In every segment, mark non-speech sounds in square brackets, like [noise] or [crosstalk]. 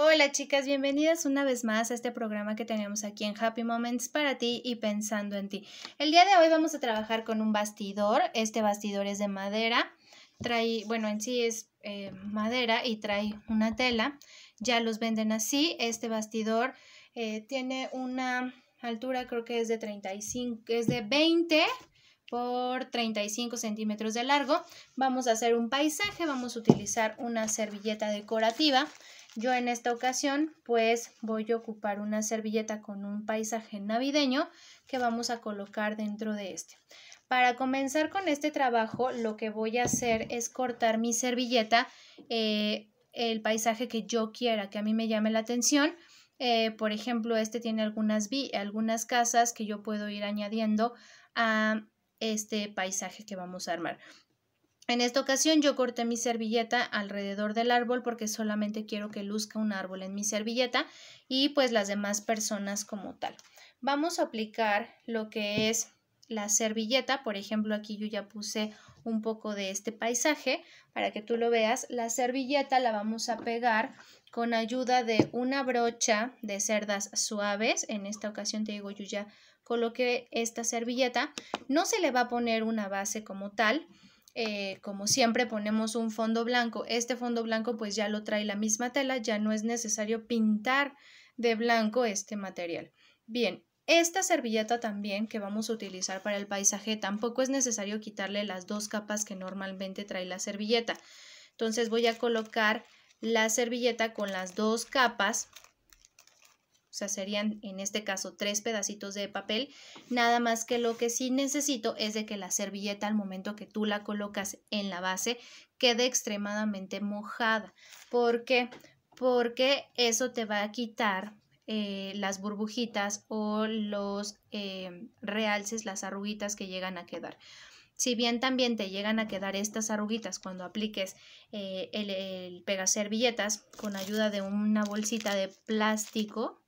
Hola chicas, bienvenidas una vez más a este programa que tenemos aquí en Happy Moments para ti y pensando en ti. El día de hoy vamos a trabajar con un bastidor. Este bastidor es de madera. Trae, bueno, en sí es eh, madera y trae una tela. Ya los venden así. Este bastidor eh, tiene una altura, creo que es de 35, es de 20 por 35 centímetros de largo. Vamos a hacer un paisaje, vamos a utilizar una servilleta decorativa. Yo en esta ocasión pues voy a ocupar una servilleta con un paisaje navideño que vamos a colocar dentro de este. Para comenzar con este trabajo lo que voy a hacer es cortar mi servilleta eh, el paisaje que yo quiera, que a mí me llame la atención. Eh, por ejemplo, este tiene algunas, algunas casas que yo puedo ir añadiendo a este paisaje que vamos a armar. En esta ocasión yo corté mi servilleta alrededor del árbol porque solamente quiero que luzca un árbol en mi servilleta y pues las demás personas como tal. Vamos a aplicar lo que es la servilleta, por ejemplo aquí yo ya puse un poco de este paisaje para que tú lo veas. La servilleta la vamos a pegar con ayuda de una brocha de cerdas suaves. En esta ocasión te digo yo ya coloqué esta servilleta. No se le va a poner una base como tal, eh, como siempre ponemos un fondo blanco. Este fondo blanco pues ya lo trae la misma tela, ya no es necesario pintar de blanco este material. Bien, esta servilleta también que vamos a utilizar para el paisaje tampoco es necesario quitarle las dos capas que normalmente trae la servilleta. Entonces voy a colocar la servilleta con las dos capas sea, serían en este caso tres pedacitos de papel, nada más que lo que sí necesito es de que la servilleta al momento que tú la colocas en la base quede extremadamente mojada. ¿Por qué? Porque eso te va a quitar eh, las burbujitas o los eh, realces, las arruguitas que llegan a quedar. Si bien también te llegan a quedar estas arruguitas cuando apliques eh, el, pegaservilletas con ayuda de una bolsita de plástico,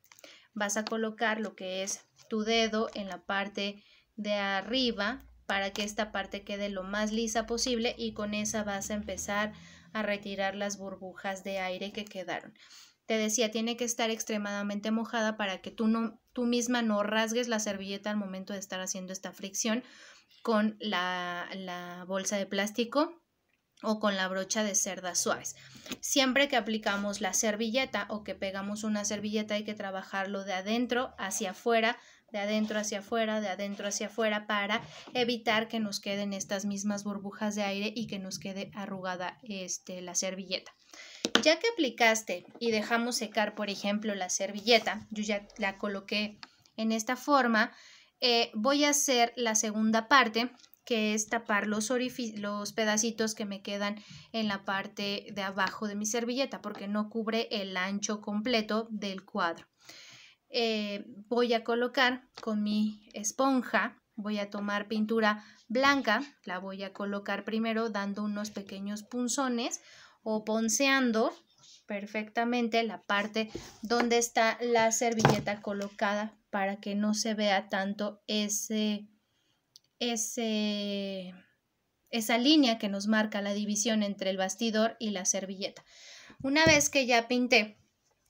vas a colocar lo que es tu dedo en la parte de arriba para que esta parte quede lo más lisa posible y con esa vas a empezar a retirar las burbujas de aire que quedaron. Te decía, tiene que estar extremadamente mojada para que tú, no, tú misma no rasgues la servilleta al momento de estar haciendo esta fricción con la, la bolsa de plástico o con la brocha de cerdas suaves. Siempre que aplicamos la servilleta o que pegamos una servilleta hay que trabajarlo de adentro hacia afuera, de adentro hacia afuera, de adentro hacia afuera para evitar que nos queden estas mismas burbujas de aire y que nos quede arrugada este, la servilleta. Ya que aplicaste y dejamos secar, por ejemplo, la servilleta, yo ya la coloqué en esta forma, eh, voy a hacer la segunda parte que es tapar los, los pedacitos que me quedan en la parte de abajo de mi servilleta porque no cubre el ancho completo del cuadro. Eh, voy a colocar con mi esponja, voy a tomar pintura blanca, la voy a colocar primero dando unos pequeños punzones o ponceando perfectamente la parte donde está la servilleta colocada para que no se vea tanto ese, esa línea que nos marca la división entre el bastidor y la servilleta. Una vez que ya pinté,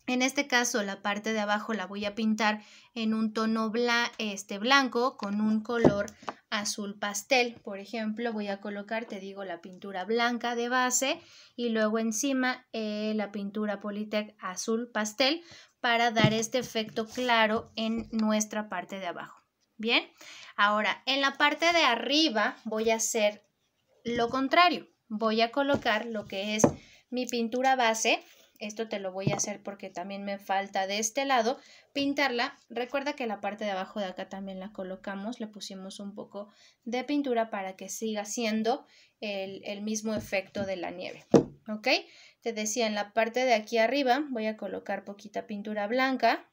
en este caso la parte de abajo la voy a pintar en un tono este, blanco con un color azul pastel. Por ejemplo, voy a colocar, te digo, la pintura blanca de base y luego encima eh, la pintura Politec azul pastel para dar este efecto claro en nuestra parte de abajo. Bien, ahora en la parte de arriba voy a hacer lo contrario. Voy a colocar lo que es mi pintura base. Esto te lo voy a hacer porque también me falta de este lado pintarla. Recuerda que la parte de abajo de acá también la colocamos, le pusimos un poco de pintura para que siga siendo el, mismo efecto de la nieve. ¿Ok? Te decía, en la parte de aquí arriba voy a colocar poquita pintura blanca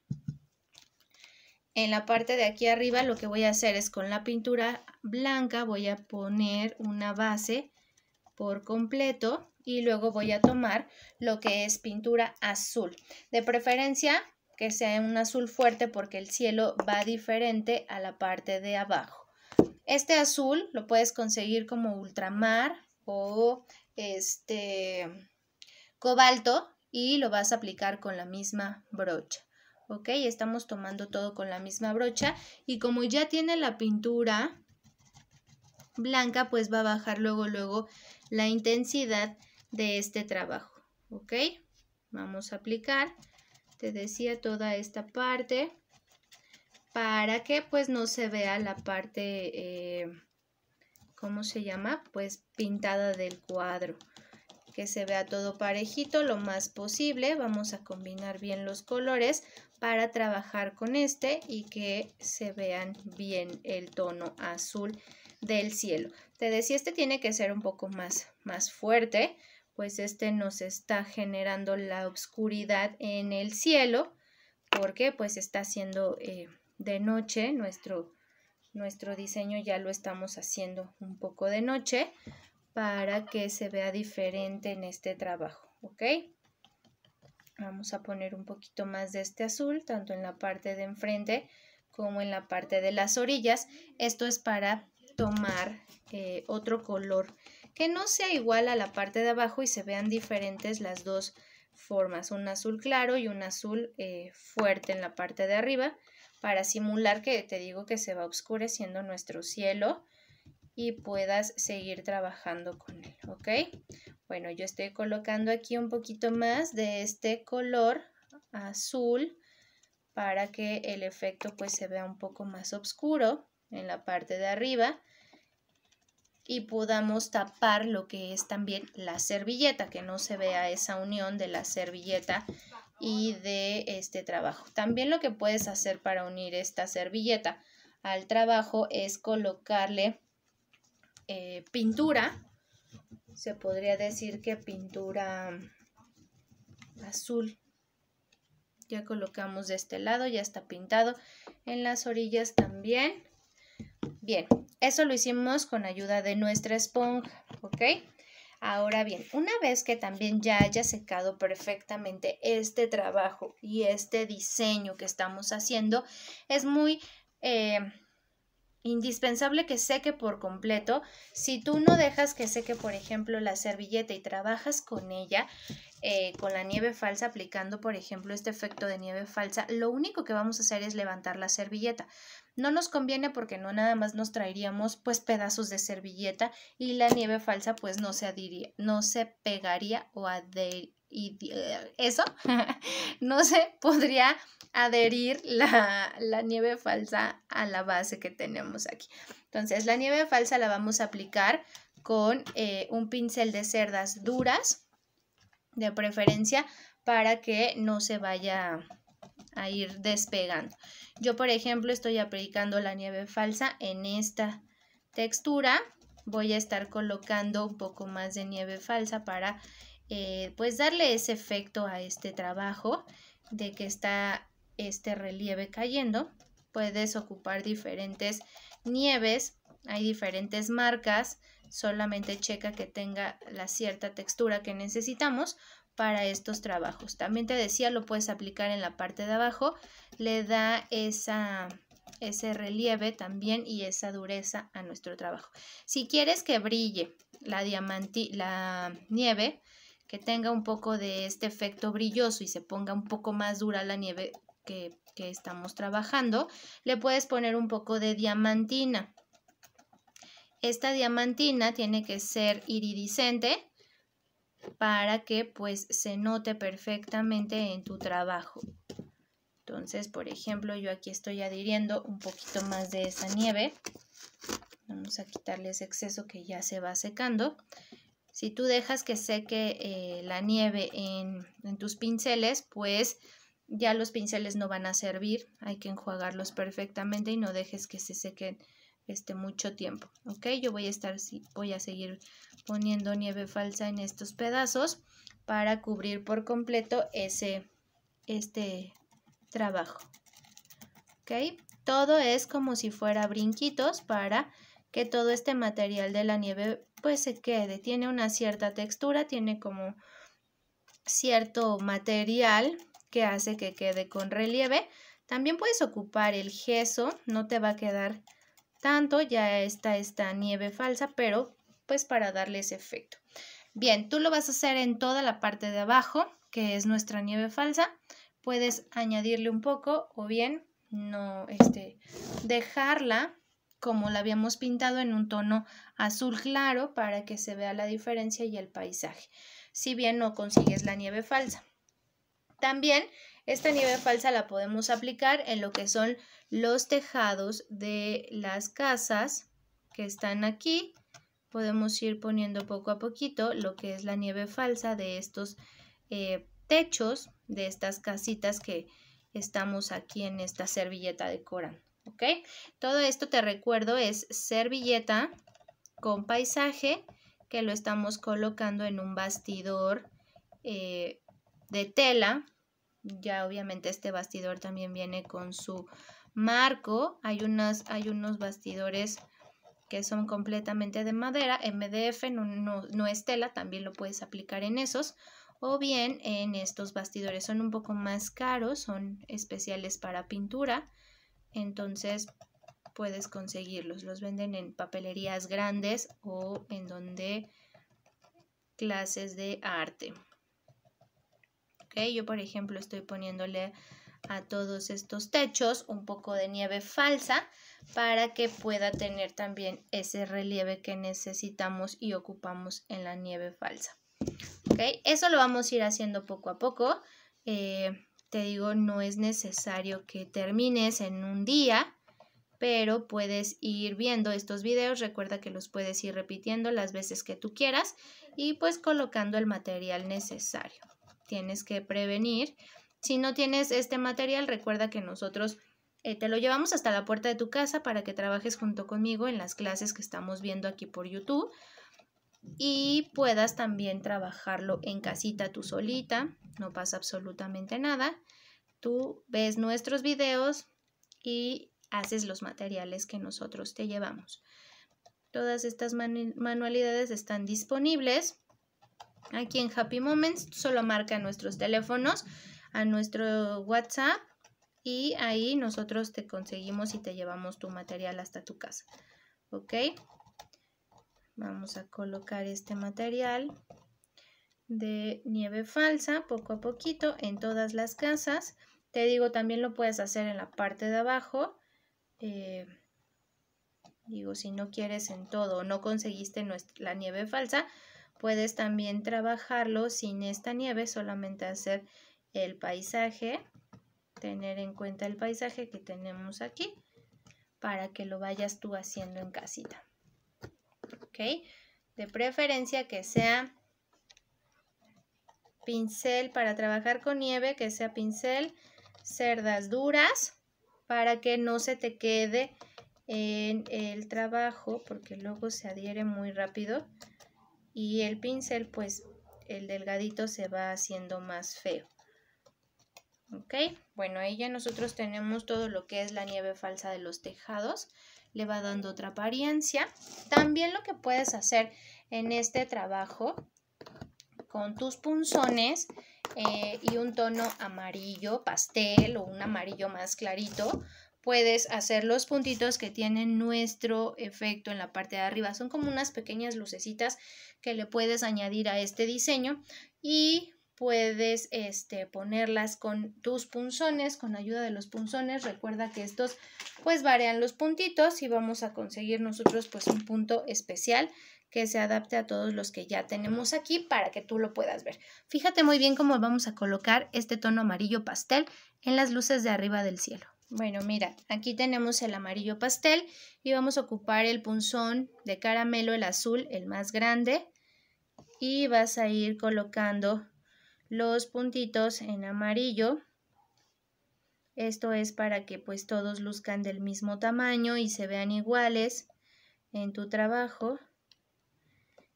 en la parte de aquí arriba lo que voy a hacer es con la pintura blanca voy a poner una base por completo y luego voy a tomar lo que es pintura azul. De preferencia que sea un azul fuerte porque el cielo va diferente a la parte de abajo. Este azul lo puedes conseguir como ultramar o este cobalto y lo vas a aplicar con la misma brocha. ¿ok? Estamos tomando todo con la misma brocha y como ya tiene la pintura blanca, pues va a bajar luego, luego la intensidad de este trabajo, ¿ok? Vamos a aplicar, te decía, toda esta parte para que pues no se vea la parte, eh, ¿cómo se llama? Pues pintada del cuadro, que se vea todo parejito lo más posible. Vamos a combinar bien los colores para trabajar con este y que se vean bien el tono azul del cielo. Te decía, este tiene que ser un poco más, más fuerte, pues este nos está generando la oscuridad en el cielo, porque pues está haciendo eh, de noche, nuestro, nuestro diseño ya lo estamos haciendo un poco de noche para que se vea diferente en este trabajo, ¿ok? Vamos a poner un poquito más de este azul, tanto en la parte de enfrente como en la parte de las orillas. Esto es para tomar eh, otro color que no sea igual a la parte de abajo y se vean diferentes las dos formas, un azul claro y un azul eh, fuerte en la parte de arriba para simular que te digo que se va oscureciendo nuestro cielo y puedas seguir trabajando con él, ¿ok? Bueno, yo estoy colocando aquí un poquito más de este color azul para que el efecto pues se vea un poco más oscuro en la parte de arriba y podamos tapar lo que es también la servilleta, que no se vea esa unión de la servilleta y de este trabajo. También lo que puedes hacer para unir esta servilleta al trabajo es colocarle eh, pintura, se podría decir que pintura azul. Ya colocamos de este lado, ya está pintado. En las orillas también. Bien, eso lo hicimos con ayuda de nuestra esponja, ¿ok? Ahora bien, una vez que también ya haya secado perfectamente este trabajo y este diseño que estamos haciendo, es muy... Eh, indispensable que seque por completo. Si tú no dejas que seque, por ejemplo, la servilleta y trabajas con ella, eh, con la nieve falsa, aplicando, por ejemplo, este efecto de nieve falsa, lo único que vamos a hacer es levantar la servilleta. No nos conviene porque no nada más nos traeríamos pues pedazos de servilleta y la nieve falsa pues no se adhiría, no se pegaría o adheriría, y eh, eso, [laughs] no se podría adherir la, nieve falsa a la base que tenemos aquí. Entonces la nieve falsa la vamos a aplicar con eh, un pincel de cerdas duras, de preferencia, para que no se vaya a ir despegando. Yo, por ejemplo, estoy aplicando la nieve falsa en esta textura. Voy a estar colocando un poco más de nieve falsa para eh, pues darle ese efecto a este trabajo de que está este relieve cayendo. Puedes ocupar diferentes nieves, hay diferentes marcas, solamente checa que tenga la cierta textura que necesitamos para estos trabajos. También te decía, lo puedes aplicar en la parte de abajo, le da esa, ese relieve también y esa dureza a nuestro trabajo. Si quieres que brille la, la nieve, que tenga un poco de este efecto brilloso y se ponga un poco más dura la nieve que, que estamos trabajando, le puedes poner un poco de diamantina. Esta diamantina tiene que ser iridiscente para que pues se note perfectamente en tu trabajo. Entonces, por ejemplo, yo aquí estoy adhiriendo un poquito más de esa nieve. Vamos a quitarle ese exceso que ya se va secando. Si tú dejas que seque eh, la nieve en, tus pinceles, pues ya los pinceles no van a servir. Hay que enjuagarlos perfectamente y no dejes que se sequen este mucho tiempo ok yo voy a estar voy a seguir poniendo nieve falsa en estos pedazos para cubrir por completo ese este trabajo ok todo es como si fuera brinquitos para que todo este material de la nieve pues se quede. Tiene una cierta textura, tiene como cierto material que hace que quede con relieve. También puedes ocupar el gesso, no te va a quedar tanto, ya está esta nieve falsa, pero pues para darle ese efecto. Bien, tú lo vas a hacer en toda la parte de abajo, que es nuestra nieve falsa. Puedes añadirle un poco o bien no este, dejarla como la habíamos pintado en un tono azul claro para que se vea la diferencia y el paisaje, si bien no consigues la nieve falsa. También esta nieve falsa la podemos aplicar en lo que son los tejados de las casas que están aquí. Podemos ir poniendo poco a poquito lo que es la nieve falsa de estos eh, techos, de estas casitas que estamos aquí en esta servilleta decorando. Todo esto te recuerdo es servilleta con paisaje que lo estamos colocando en un bastidor eh, de tela. Ya obviamente este bastidor también viene con su marco. Hay, unos bastidores que son completamente de madera. MDF no es tela, también lo puedes aplicar en esos o bien en estos bastidores. Son un poco más caros, son especiales para pintura entonces puedes conseguirlos. Los venden en papelerías grandes o en donde clases de arte. yo, por ejemplo, estoy poniéndole a todos estos techos un poco de nieve falsa para que pueda tener también ese relieve que necesitamos y ocupamos en la nieve falsa. Okay, eso lo vamos a ir haciendo poco a poco. Eh, te digo, no es necesario que termines en un día, pero puedes ir viendo estos videos. Recuerda que los puedes ir repitiendo las veces que tú quieras y pues colocando el material necesario. Tienes que prevenir. Si no tienes este material, recuerda que nosotros eh, te lo llevamos hasta la puerta de tu casa para que trabajes junto conmigo en las clases que estamos viendo aquí por YouTube y puedas también trabajarlo en casita tú solita, no pasa absolutamente nada. Tú ves nuestros videos y haces los materiales que nosotros te llevamos. Todas estas manualidades están disponibles. Aquí en Happy Moments solo marca nuestros teléfonos, a nuestro WhatsApp y ahí nosotros te conseguimos y te llevamos tu material hasta tu casa. ¿Ok? Vamos a colocar este material de nieve falsa poco a poquito en todas las casas. Te digo, también lo puedes hacer en la parte de abajo. Eh, digo, si no quieres en todo o no conseguiste la nieve falsa, puedes también trabajarlo sin esta nieve, solamente hacer el paisaje, tener en cuenta el paisaje que tenemos aquí para que lo vayas tú haciendo en casita. De preferencia que sea pincel para trabajar con nieve, que sea pincel, cerdas duras, para que no se te quede en el trabajo, porque luego se adhiere muy rápido. Y el pincel, pues, el delgadito se va haciendo más feo. ¿Ok? Bueno, ahí ya nosotros tenemos todo lo que es la nieve falsa de los tejados le va dando otra apariencia. También lo que puedes hacer en este trabajo con tus punzones eh, y un tono amarillo pastel o un amarillo más clarito, puedes hacer los puntitos que tienen nuestro efecto en la parte de arriba. Son como unas pequeñas lucecitas que le puedes añadir a este diseño y puedes este, ponerlas con tus punzones, con ayuda de los punzones. Recuerda que estos pues varían los puntitos y vamos a conseguir nosotros pues un punto especial que se adapte a todos los que ya tenemos aquí para que tú lo puedas ver. Fíjate muy bien cómo vamos a colocar este tono amarillo pastel en las luces de arriba del cielo. Bueno, mira, aquí tenemos el amarillo pastel y vamos a ocupar el punzón de caramelo, el azul, el más grande. Y vas a ir colocando los puntitos en amarillo. Esto es para que pues todos luzcan del mismo tamaño y se vean iguales en tu trabajo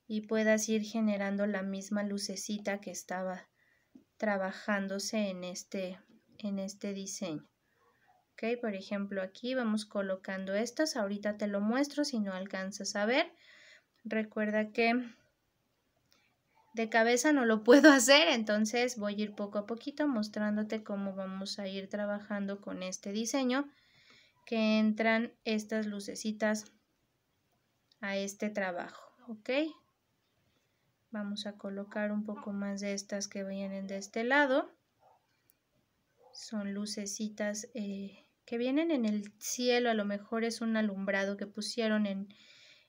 y puedas ir generando la misma lucecita que estaba trabajándose en este, en este diseño. ok, por ejemplo, aquí vamos colocando estas. Ahorita te lo muestro si no alcanzas a ver. Recuerda que de cabeza no lo puedo [laughs] hacer, entonces voy a ir poco a poquito mostrándote cómo vamos a ir trabajando con este diseño que entran estas lucecitas a este trabajo, ¿ok? Vamos a colocar un poco más de estas que vienen de este lado. Son lucecitas eh, que vienen en el cielo, a lo mejor es un alumbrado que pusieron en,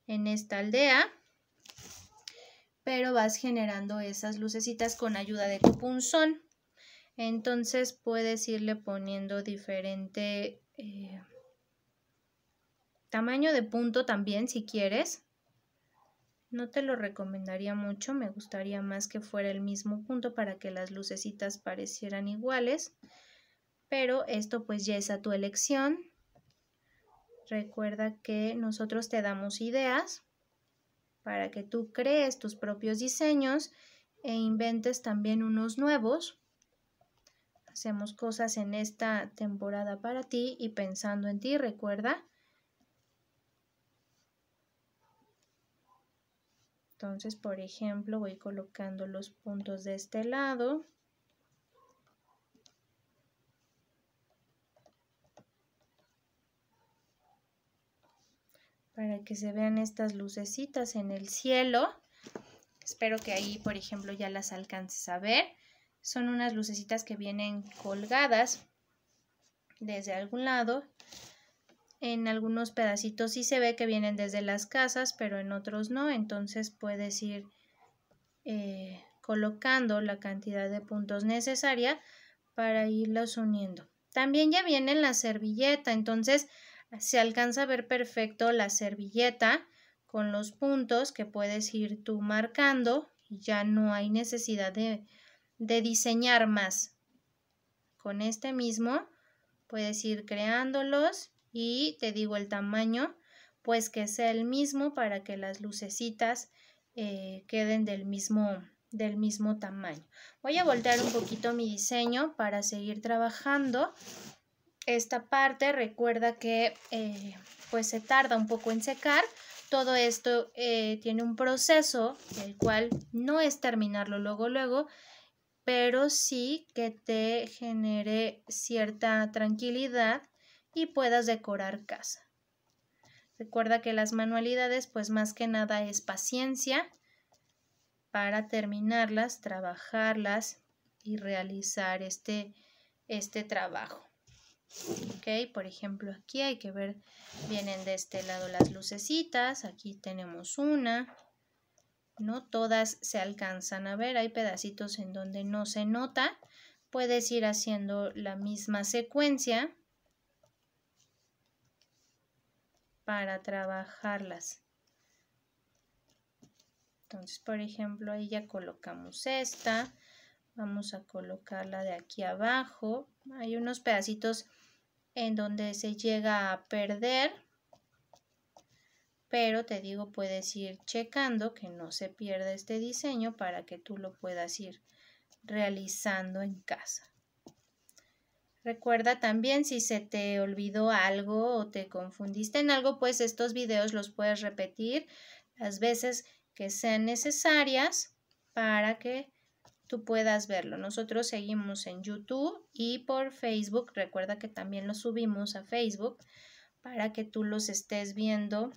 en esta aldea pero vas generando esas lucecitas con ayuda de tu punzón. Entonces puedes irle poniendo diferente eh, tamaño de punto también si quieres. No te lo recomendaría mucho, me gustaría más que fuera el mismo punto para que las lucecitas parecieran iguales. Pero esto pues ya es a tu elección. Recuerda que nosotros te damos ideas para que tú crees tus propios diseños e inventes también unos nuevos. Hacemos cosas en esta temporada para ti y pensando en ti, recuerda. Entonces, por ejemplo, voy colocando los puntos de este lado. para que se vean estas lucecitas en el cielo. Espero que ahí, por ejemplo, ya las alcances a ver. Son unas lucecitas que vienen colgadas desde algún lado. En algunos pedacitos sí se ve que vienen desde las casas, pero en otros no. Entonces puedes ir eh, colocando la cantidad de puntos necesaria para irlos uniendo. También ya viene la servilleta, entonces se alcanza a ver perfecto la servilleta con los puntos que puedes ir tú marcando ya no hay necesidad de, de diseñar más. Con este mismo puedes ir creándolos y te digo el tamaño, pues que sea el mismo para que las lucecitas eh, queden del mismo, del mismo tamaño. Voy a voltear un poquito mi diseño para seguir trabajando esta parte recuerda que eh, pues se tarda un poco en secar. Todo esto eh, tiene un proceso, el cual no es terminarlo luego, luego, pero sí que te genere cierta tranquilidad y puedas decorar casa. Recuerda que las manualidades, pues más que nada es paciencia para terminarlas, trabajarlas y realizar este, este trabajo. ¿ok? Por ejemplo, aquí hay que ver, vienen de este lado las lucecitas, aquí tenemos una, no todas se alcanzan a ver, hay pedacitos en donde no se nota, puedes ir haciendo la misma secuencia para trabajarlas. Entonces, por ejemplo, ahí ya colocamos esta, vamos a colocarla de aquí abajo, hay unos pedacitos en donde se llega a perder, pero te digo, puedes ir checando que no se pierda este diseño para que tú lo puedas ir realizando en casa. Recuerda también si se te olvidó algo o te confundiste en algo, pues estos videos los puedes repetir las veces que sean necesarias para que tú puedas verlo. Nosotros seguimos en YouTube y por Facebook. Recuerda que también lo subimos a Facebook para que tú los estés viendo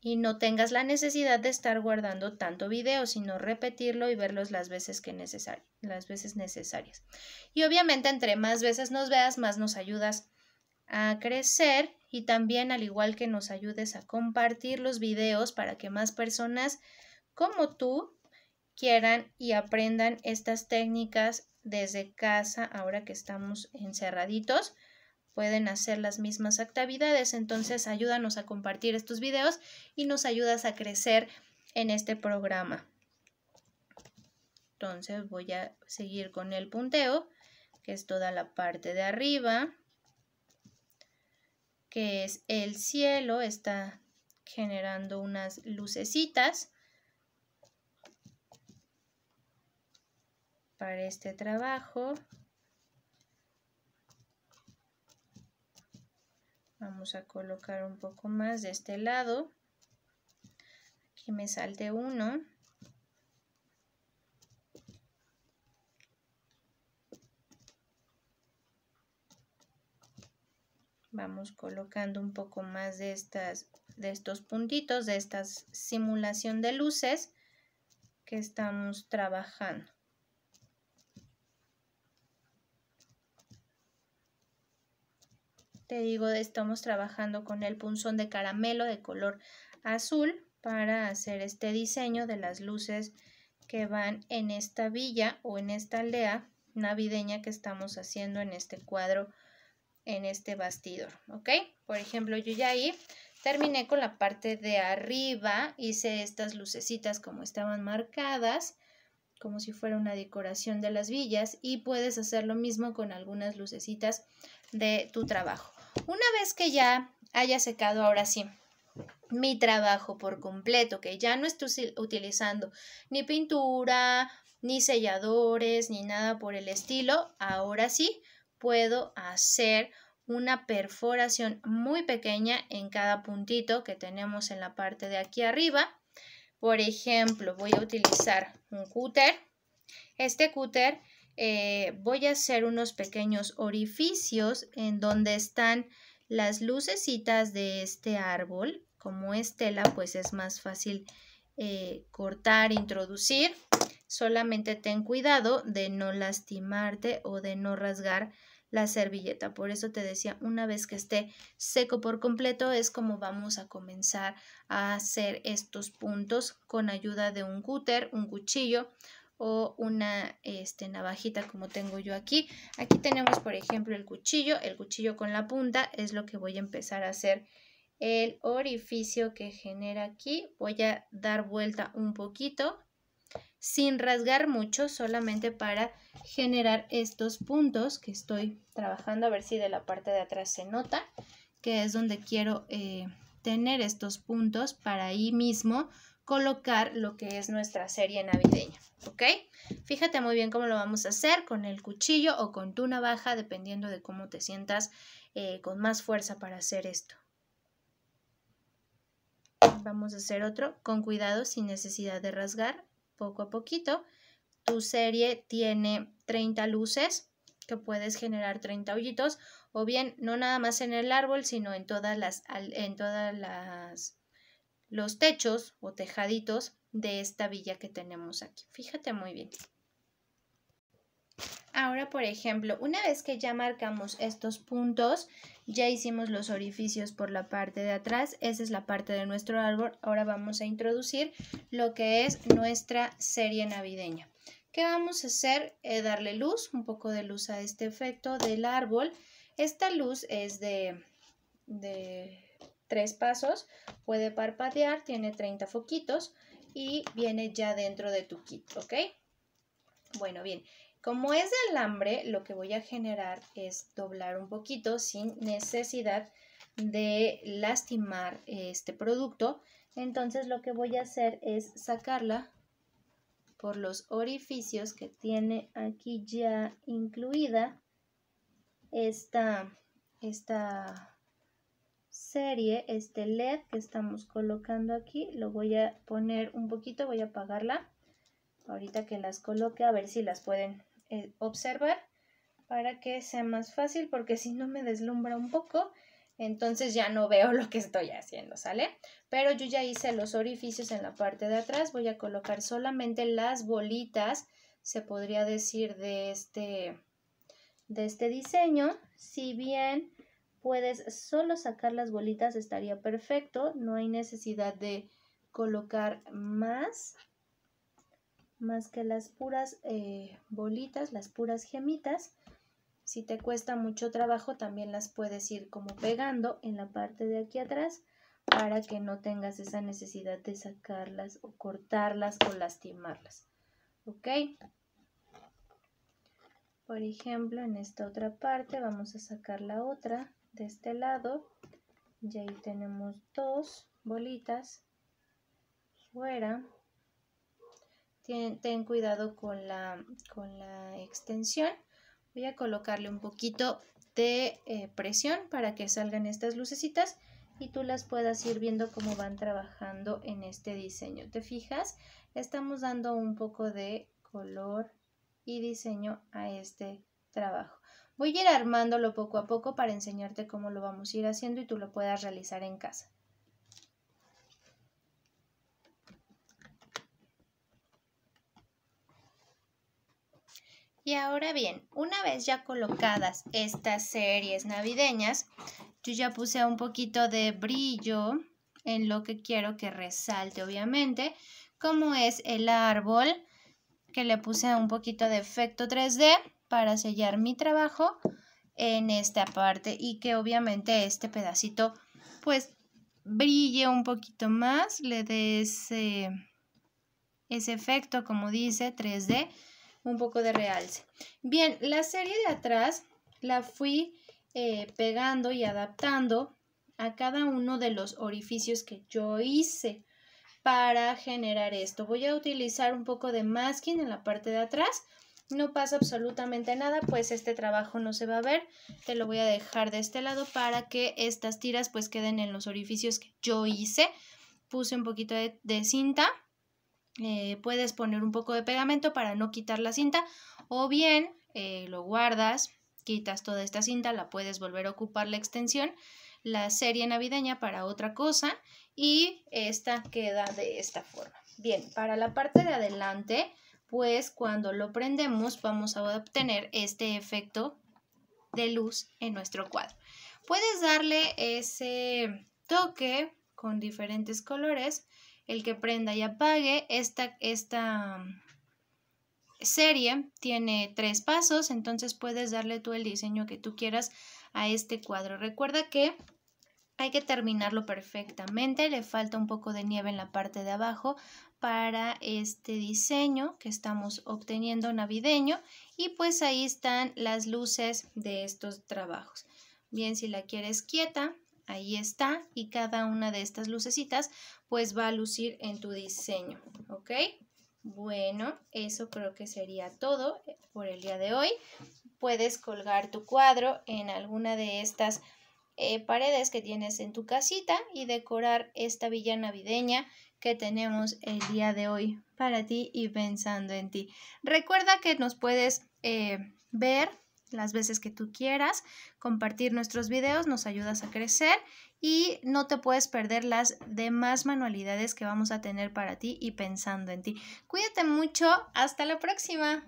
y no tengas la necesidad de estar guardando tanto video, sino repetirlo y verlos las veces, que necesario las veces necesarias. Y obviamente entre más veces nos veas, más nos ayudas a crecer y también al igual que nos ayudes a compartir los videos para que más personas como tú quieran y aprendan estas técnicas desde casa, ahora que estamos encerraditos, pueden hacer las mismas actividades. Entonces, ayúdanos a compartir estos videos y nos ayudas a crecer en este programa. Entonces, voy a seguir con el punteo, que es toda la parte de arriba, que es el cielo, está generando unas lucecitas para este trabajo. Vamos a colocar un poco más de este lado. Aquí me salte uno. Vamos colocando un poco más de, estas, de estos puntitos, de esta simulación de luces que estamos trabajando. Te digo, estamos trabajando con el punzón de caramelo de color azul para hacer este diseño de las luces que van en esta villa o en esta aldea navideña que estamos haciendo en este cuadro, en este bastidor, ¿ok? Por ejemplo, yo ya ahí terminé con la parte de arriba, hice estas lucecitas como estaban marcadas, como si fuera una decoración de las villas y puedes hacer lo mismo con algunas lucecitas de tu trabajo. Una vez que ya haya secado ahora sí mi trabajo por completo, que ya no estoy utilizando ni pintura, ni selladores, ni nada por el estilo, ahora sí puedo hacer una perforación muy pequeña en cada puntito que tenemos en la parte de aquí arriba. Por ejemplo, voy a utilizar un cúter. Este cúter eh, voy a hacer unos pequeños orificios en donde están las lucecitas de este árbol. Como es tela, pues es más fácil eh, cortar, introducir. Solamente ten cuidado de no lastimarte o de no rasgar la servilleta. Por eso te decía, una vez que esté seco por completo, es como vamos a comenzar a hacer estos puntos con ayuda de un cúter, un cuchillo o una este, navajita como tengo yo aquí. Aquí tenemos, por ejemplo, el cuchillo. El cuchillo con la punta es lo que voy a empezar a hacer el orificio que genera aquí. Voy a dar vuelta un poquito sin rasgar mucho, solamente para generar estos puntos que estoy trabajando. A ver si de la parte de atrás se nota, que es donde quiero eh, tener estos puntos para ahí mismo colocar lo que es nuestra serie navideña, ¿ok? Fíjate muy bien cómo lo vamos a hacer con el cuchillo o con tu navaja, dependiendo de cómo te sientas eh, con más fuerza para hacer esto. Vamos a hacer otro con cuidado, sin necesidad de rasgar, poco a poquito. Tu serie tiene 30 luces, que puedes generar 30 hoyitos, o bien no nada más en el árbol, sino en todas las, en todas las los techos o tejaditos de esta villa que tenemos aquí. Fíjate muy bien. Ahora, por ejemplo, una vez que ya marcamos estos puntos, ya hicimos los orificios por la parte de atrás, esa es la parte de nuestro árbol, ahora vamos a introducir lo que es nuestra serie navideña. ¿Qué vamos a hacer? Eh, darle luz, un poco de luz a este efecto del árbol. Esta luz es de, de tres pasos, puede parpadear, tiene 30 foquitos y viene ya dentro de tu kit, ¿ok? Bueno, bien, como es de alambre, lo que voy a generar es doblar un poquito sin necesidad de lastimar este producto. Entonces lo que voy a hacer es sacarla por los orificios que tiene aquí ya incluida esta, esta serie, este LED que estamos colocando aquí, lo voy a poner un poquito, voy a apagarla. Ahorita que las coloque, a ver si las pueden eh, observar para que sea más fácil, porque si no me deslumbra un poco, entonces ya no veo [laughs] lo que estoy haciendo, ¿sale? Pero yo ya hice los orificios en la parte de atrás, voy a colocar solamente las bolitas, se podría decir, de este, de este diseño, si bien puedes solo sacar las bolitas estaría perfecto. No hay necesidad de colocar más, más que las puras eh, bolitas, las puras gemitas. Si te cuesta mucho trabajo, también las puedes ir como pegando en la parte de aquí atrás para que no tengas esa necesidad de sacarlas o cortarlas o lastimarlas. ¿Ok? Por ejemplo, en esta otra parte vamos a sacar la otra de este lado y ahí tenemos dos bolitas fuera ten, cuidado con la, con la extensión voy a colocarle un poquito de eh, presión para que salgan estas lucecitas y tú las puedas ir viendo cómo van trabajando en este diseño. ¿Te fijas? Estamos dando un poco de color y diseño a este trabajo. Voy a ir armándolo poco a poco para enseñarte cómo lo vamos a ir haciendo y tú lo puedas realizar en casa. Y ahora bien, una vez ya colocadas estas series navideñas, yo ya puse un poquito de brillo en lo que quiero que resalte, obviamente, como es el árbol, que le puse un poquito de efecto 3D para sellar mi trabajo en esta parte y que obviamente este pedacito pues brille un poquito más, le dé ese, efecto como dice 3D, un poco de realce. Bien, la serie de atrás la fui eh, pegando y adaptando a cada uno de los orificios que yo hice para generar esto. Voy a utilizar un poco de masking en la parte de atrás no pasa absolutamente nada, pues este trabajo no se va a ver. Te lo voy a dejar de este lado para que estas tiras pues queden en los orificios que yo hice. Puse un poquito de, cinta. Eh, puedes poner un poco de pegamento para no quitar la cinta o bien eh, lo guardas, quitas toda esta cinta, la puedes volver a ocupar la extensión, la serie navideña para otra cosa y esta queda de esta forma. Bien, para la parte de adelante pues cuando lo prendemos vamos a obtener este efecto de luz en nuestro cuadro. Puedes darle ese toque con diferentes colores, el que prenda y apague. Esta, serie tiene tres pasos, entonces puedes darle tú el diseño que tú quieras a este cuadro. Recuerda que hay que terminarlo perfectamente, le falta un poco de nieve en la parte de abajo, para este diseño que estamos obteniendo navideño y pues ahí están las luces de estos trabajos. Bien, si la quieres quieta, ahí está y cada una de estas lucecitas pues va a lucir en tu diseño, ¿ok? Bueno, eso creo que sería todo por el día de hoy. Puedes colgar tu cuadro en alguna de estas eh, paredes que tienes en tu casita y decorar esta villa navideña que tenemos el día de hoy para ti y pensando en ti. Recuerda que nos puedes eh, ver las veces que tú quieras, compartir nuestros videos, nos ayudas a crecer y no te puedes perder las demás manualidades que vamos a tener para ti y pensando en ti. Cuídate mucho, hasta la próxima.